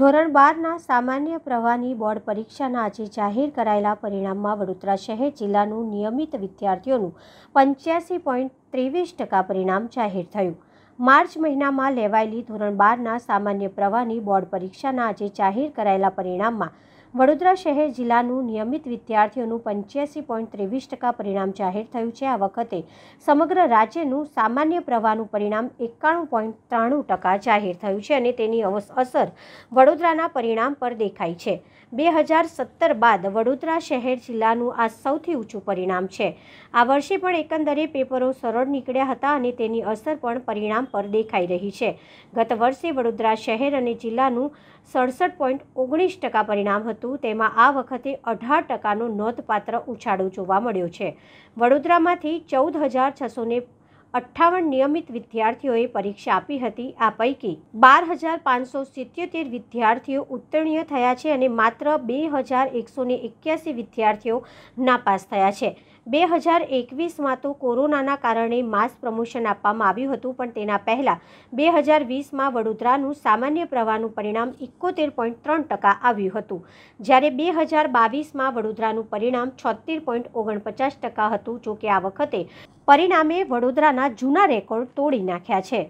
ધોરણ બારના સામાન્ય પ્રવાહની બોર્ડ પરીક્ષાના આજે જાહેર કરાયેલા પરિણામમાં વડોદરા શહેર જિલ્લાનું નિયમિત વિદ્યાર્થીઓનું પંચ્યાસી પોઈન્ટ ત્રેવીસ ટકા પરિણામ જાહેર થયું માર્ચ મહિનામાં લેવાયેલી ધોરણ બારના સામાન્ય પ્રવાહની બોર્ડ પરીક્ષાના આજે જાહેર કરાયેલા પરિણામમાં વડોદરા શહેર જિલ્લાનું નિયમિત વિદ્યાર્થીઓનું પંચ્યાસી પોઈન્ટ ત્રેવીસ ટકા પરિણામ જાહેર થયું છે આ વખતે સમગ્ર રાજ્યનું સામાન્ય પ્રવાહનું પરિણામ એકાણું પોઈન્ટ ત્રાણું ટકા જાહેર થયું છે અને તેની અસર વડોદરાના પરિણામ પર દેખાય છે બે હજાર સત્તર બાદ વડોદરા શહેર જિલ્લાનું આ સૌથી ઊંચું પરિણામ છે આ વર્ષે પણ એકંદરે પેપરો સરળ નીકળ્યા હતા અને તેની અસર પણ પરિણામ પર દેખાઈ રહી છે ગત વર્ષે વડોદરા શહેર અને જિલ્લાનું સડસઠ પોઈન્ટ ઓગણીસ ટકા પરિણામ હતું હતું તેમાં આ વખતે અઢાર ટકાનો નોંધપાત્ર ઉછાળો જોવા મળ્યો છે વડોદરામાંથી ચૌદ હજાર છસો ને અઠ્ઠાવન નિયમિત વિદ્યાર્થીઓએ પરીક્ષા આપી હતી આ પૈકી બાર હજાર પાંચસો સિત્યોતેર વિદ્યાર્થીઓ ઉત્તીર્ણ થયા છે અને માત્ર બે હજાર એકસો ને એક્યાસી વિદ્યાર્થીઓ નાપાસ થયા છે બે હજાર એકવીસમાં તો કોરોનાના કારણે માસ પ્રમોશન આપવામાં આવ્યું હતું પણ તેના પહેલાં બે હજાર વીસમાં વડોદરાનું સામાન્ય પ્રવાહનું પરિણામ એકોતેર પોઈન્ટ ત્રણ ટકા આવ્યું હતું જ્યારે બે હજાર બાવીસમાં વડોદરાનું પરિણામ છોતેર પોઈન્ટ ઓગણપચાસ ટકા હતું જોકે આ વખતે પરિણામે વડોદરાના જૂના રેકોર્ડ તોડી નાખ્યા છે